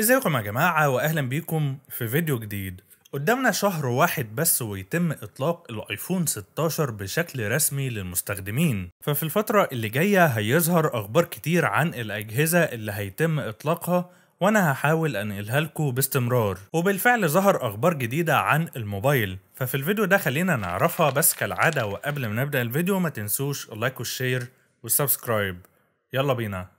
ازيكم يا جماعة واهلا بيكم في فيديو جديد قدامنا شهر واحد بس ويتم اطلاق الايفون 16 بشكل رسمي للمستخدمين ففي الفترة اللي جاية هيظهر اخبار كتير عن الاجهزة اللي هيتم اطلاقها وانا هحاول انقلها لكم باستمرار وبالفعل ظهر اخبار جديدة عن الموبايل ففي الفيديو ده خلينا نعرفها بس كالعادة وقبل ما نبدأ الفيديو ما تنسوش اللايك والشير والسبسكرايب يلا بينا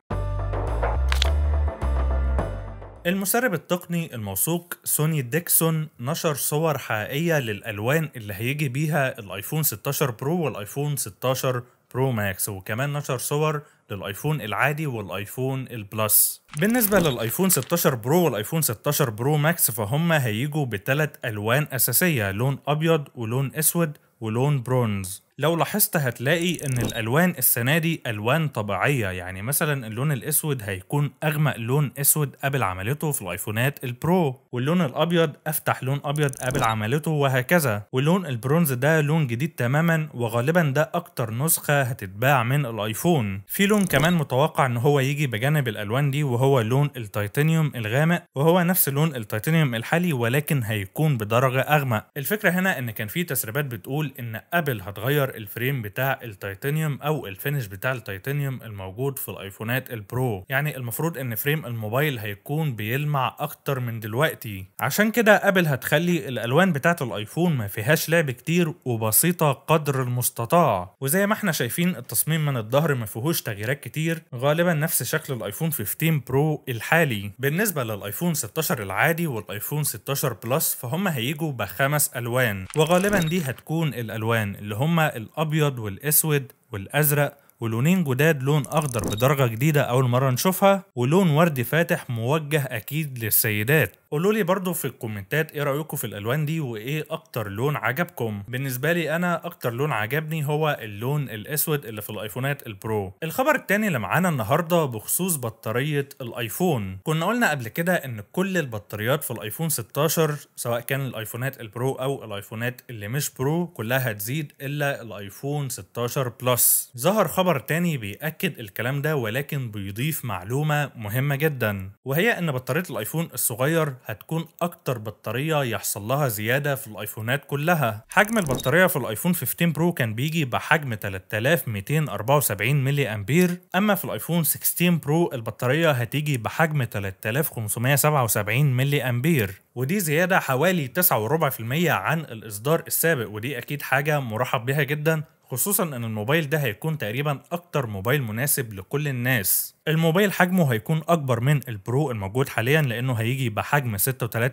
المسرب التقني الموثوق سوني ديكسون نشر صور حقيقية للألوان اللي هيجي بيها الآيفون 16 برو والآيفون 16 برو ماكس وكمان نشر صور للايفون العادي والايفون البلس بالنسبة للايفون 16 برو والايفون 16 برو ماكس فهم هيجوا بثلاث الوان اساسية لون ابيض ولون اسود ولون برونز لو لاحظت هتلاقي ان الالوان السنه دي الوان طبيعيه يعني مثلا اللون الاسود هيكون اغمق لون اسود قبل عملته في الايفونات البرو واللون الابيض افتح لون ابيض قبل عملته وهكذا واللون البرونز ده لون جديد تماما وغالبا ده اكتر نسخه هتتباع من الايفون في لون كمان متوقع ان هو يجي بجانب الالوان دي وهو لون التيتانيوم الغامق وهو نفس لون التيتانيوم الحالي ولكن هيكون بدرجه اغمق الفكره هنا ان كان في تسريبات بتقول ان ابل هتغير بيغير الفريم بتاع التيتانيوم او الفينش بتاع التيتانيوم الموجود في الايفونات البرو يعني المفروض ان فريم الموبايل هيكون بيلمع اكتر من دلوقتي عشان كده ابل هتخلي الالوان بتاعه الايفون ما فيهاش لعب كتير وبسيطه قدر المستطاع وزي ما احنا شايفين التصميم من الظهر ما فيهوش تغييرات كتير غالبا نفس شكل الايفون 15 برو الحالي بالنسبه للايفون 16 العادي والايفون 16 بلس فهم هيجوا بخمس الوان وغالبا دي هتكون الالوان اللي هم الابيض والاسود والازرق ولونين جداد لون اخضر بدرجه جديده اول مره نشوفها ولون وردي فاتح موجه اكيد للسيدات قولوا لي برضو في الكومنتات ايه رايكم في الالوان دي وايه اكتر لون عجبكم بالنسبه لي انا اكتر لون عجبني هو اللون الاسود اللي في الايفونات البرو الخبر التاني اللي معانا النهارده بخصوص بطاريه الايفون كنا قلنا قبل كده ان كل البطاريات في الايفون 16 سواء كان الايفونات البرو او الايفونات اللي مش برو كلها هتزيد الا الايفون 16 بلس ظهر خبر تاني بيأكد الكلام ده ولكن بيضيف معلومه مهمه جدا وهي ان بطاريه الايفون الصغير هتكون اكتر بطاريه يحصل لها زياده في الايفونات كلها حجم البطاريه في الايفون 15 برو كان بيجي بحجم 3274 ملي امبير اما في الايفون 16 برو البطاريه هتيجي بحجم 3577 ملي امبير ودي زياده حوالي 9.4% عن الاصدار السابق ودي اكيد حاجه مرحب بها جدا خصوصا ان الموبايل ده هيكون تقريبا اكتر موبايل مناسب لكل الناس الموبايل حجمه هيكون اكبر من البرو الموجود حاليا لانه هيجي بحجم 6.3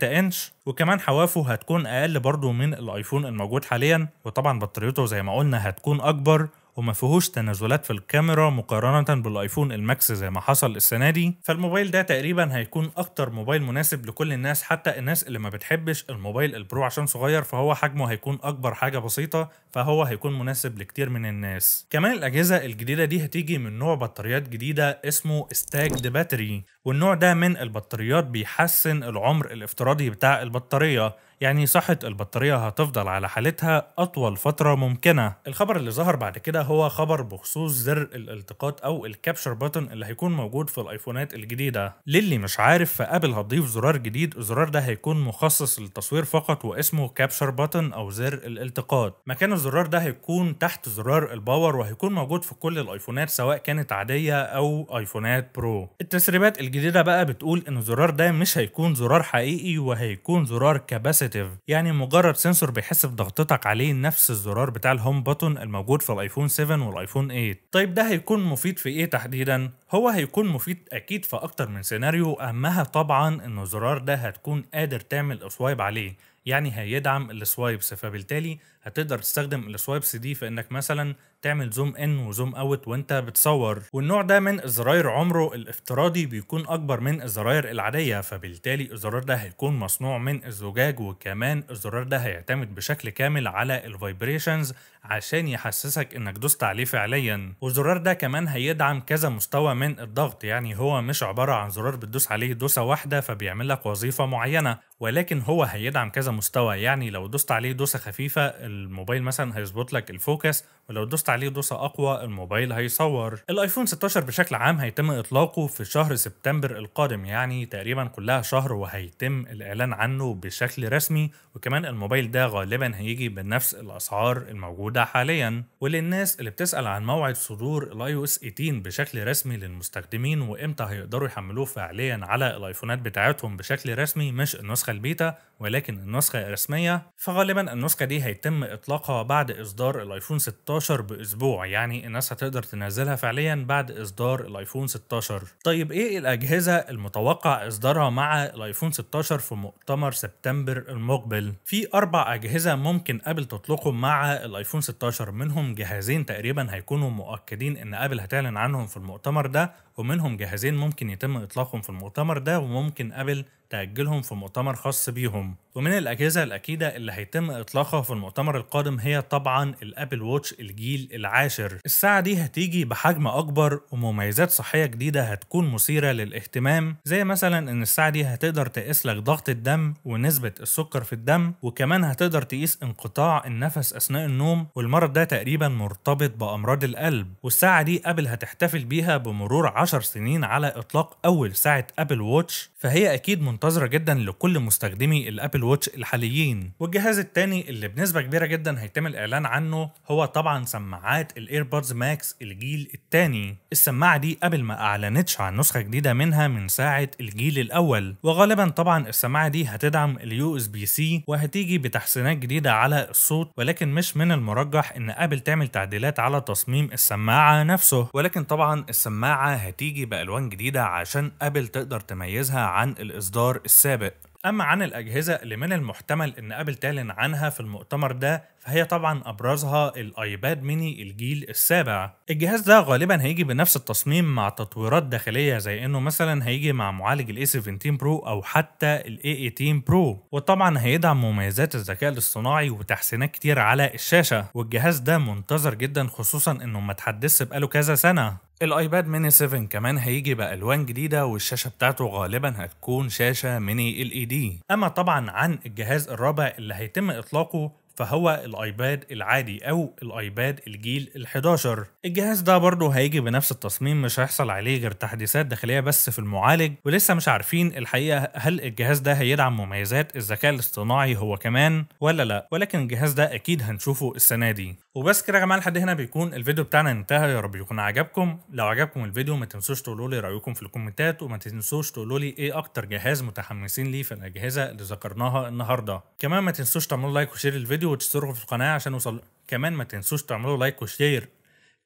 انش وكمان حوافه هتكون اقل برضه من الايفون الموجود حاليا وطبعا بطاريته زي ما قلنا هتكون اكبر وما فيهوش تنازلات في الكاميرا مقارنة بالايفون الماكس زي ما حصل السنة دي فالموبايل ده تقريبا هيكون اكتر موبايل مناسب لكل الناس حتى الناس اللي ما بتحبش الموبايل البرو عشان صغير فهو حجمه هيكون اكبر حاجة بسيطة فهو هيكون مناسب لكتير من الناس كمان الاجهزة الجديدة دي هتيجي من نوع بطاريات جديدة اسمه ستاكد باتري والنوع ده من البطاريات بيحسن العمر الافتراضي بتاع البطارية يعني صحة البطارية هتفضل على حالتها أطول فترة ممكنة الخبر اللي ظهر بعد كده هو خبر بخصوص زر الالتقاط أو الكابشر بوتن اللي هيكون موجود في الآيفونات الجديدة للي مش عارف فآبل هتضيف زرار جديد الزرار ده هيكون مخصص للتصوير فقط واسمه كابشر بوتن أو زر الالتقاط مكان الزرار ده هيكون تحت زرار الباور وهيكون موجود في كل الآيفونات سواء كانت عادية أو آيفونات برو التسريبات الجديده بقى بتقول ان الزرار ده مش هيكون زرار حقيقي وهيكون زرار كاباسيتيف يعني مجرد سنسور بيحس بضغطتك عليه نفس الزرار بتاع الهوم بوتون الموجود في الايفون 7 والايفون 8 طيب ده هيكون مفيد في ايه تحديدا هو هيكون مفيد اكيد في اكتر من سيناريو اهمها طبعا ان الزرار ده هتكون قادر تعمل سوايب عليه يعني هيدعم السوايبس فبالتالي هتقدر تستخدم السوايبس دي في انك مثلا تعمل زوم ان وزوم اوت وانت بتصور والنوع ده من الزراير عمره الافتراضي بيكون اكبر من الزراير العاديه فبالتالي الزرار ده هيكون مصنوع من الزجاج وكمان الزرار ده هيعتمد بشكل كامل على الفايبريشنز عشان يحسسك انك دوست عليه فعليا والزرار ده كمان هيدعم كذا مستوى من الضغط يعني هو مش عباره عن زرار بتدوس عليه دوسه واحده فبيعمل لك وظيفه معينه ولكن هو هيدعم كذا مستوى يعني لو دوست عليه دوسه خفيفه الموبايل مثلا هيظبط لك الفوكس ولو دوست عليه دوسة أقوى الموبايل هيصور الآيفون 16 بشكل عام هيتم إطلاقه في شهر سبتمبر القادم يعني تقريبا كلها شهر وهيتم الإعلان عنه بشكل رسمي وكمان الموبايل ده غالبا هيجي بنفس الأسعار الموجودة حاليا وللناس اللي بتسأل عن موعد صدور الاي او اس 18 بشكل رسمي للمستخدمين وإمتى هيقدروا يحملوه فعليا على الآيفونات بتاعتهم بشكل رسمي مش النسخة البيتا ولكن النسخة الرسمية فغالبا النسخة دي هيتم إطلاقها بعد إصدار الآيفون 16 اسبوع يعني الناس هتقدر تنزلها فعليا بعد اصدار الايفون 16 طيب ايه الاجهزه المتوقع اصدارها مع الايفون 16 في مؤتمر سبتمبر المقبل في اربع اجهزه ممكن ابل تطلقهم مع الايفون 16 منهم جهازين تقريبا هيكونوا مؤكدين ان ابل هتعلن عنهم في المؤتمر ده ومنهم جهازين ممكن يتم إطلاقهم في المؤتمر ده وممكن أبل تأجلهم في مؤتمر خاص بيهم ومن الأجهزة الأكيدة اللي هيتم إطلاقها في المؤتمر القادم هي طبعا الأبل ووتش الجيل العاشر الساعة دي هتيجي بحجم أكبر ومميزات صحية جديدة هتكون مثيرة للاهتمام زي مثلا إن الساعة دي هتقدر تقيس لك ضغط الدم ونسبة السكر في الدم وكمان هتقدر تقيس انقطاع النفس أثناء النوم والمرض ده تقريبا مرتبط بأمراض القلب والساعة دي أبل هتحتفل بيها بمرور 10 سنين على إطلاق أول ساعة أبل ووتش فهي أكيد منتظرة جدا لكل مستخدمي الأبل ووتش الحاليين والجهاز التاني اللي بنسبة كبيرة جدا هيتم الإعلان عنه هو طبعا سماعات الإيربودز ماكس الجيل التاني السماعة دي أبل ما أعلنتش عن نسخة جديدة منها من ساعة الجيل الأول وغالبا طبعا السماعة دي هتدعم اليو اس بي سي وهتيجي بتحسينات جديدة على الصوت ولكن مش من المرجح إن أبل تعمل تعديلات على تصميم السماعة نفسه ولكن طبعا السماعة هتيجي بألوان جديدة عشان أبل تقدر تميزها عن الإصدار السابق أما عن الأجهزة اللي من المحتمل إن أبل تعلن عنها في المؤتمر ده فهي طبعا أبرزها الآيباد ميني الجيل السابع الجهاز ده غالبا هيجي بنفس التصميم مع تطويرات داخلية زي إنه مثلا هيجي مع معالج الـ A17 برو أو حتى الـ A18 برو وطبعا هيدعم مميزات الذكاء الاصطناعي وتحسينات كتير على الشاشة والجهاز ده منتظر جدا خصوصا إنه ما تحدثش بقاله كذا سنة الايباد ميني 7 كمان هيجي بالوان جديده والشاشه بتاعته غالبا هتكون شاشه ميني ال اي دي اما طبعا عن الجهاز الرابع اللي هيتم اطلاقه فهو الايباد العادي او الايباد الجيل ال11 الجهاز ده برضه هيجي بنفس التصميم مش هيحصل عليه غير تحديثات داخليه بس في المعالج ولسه مش عارفين الحقيقه هل الجهاز ده هيدعم مميزات الذكاء الاصطناعي هو كمان ولا لا ولكن الجهاز ده اكيد هنشوفه السنه دي وبس كده يا جماعه لحد هنا بيكون الفيديو بتاعنا انتهى يا رب يكون عجبكم لو عجبكم الفيديو ما تنسوش تقولوا لي رايكم في الكومنتات وما تنسوش تقولوا لي ايه اكتر جهاز متحمسين ليه في الاجهزه اللي ذكرناها النهارده كمان ما تنسوش تعملوا لايك وشير الفيديو الفيديو وتشتركوا في القناه عشان يوصل كمان ما تنسوش تعملوا لايك وشير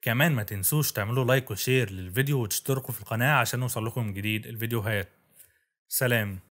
كمان ما تنسوش تعملوا لايك وشير للفيديو وتشتركوا في القناه عشان يوصل لكم جديد الفيديوهات سلام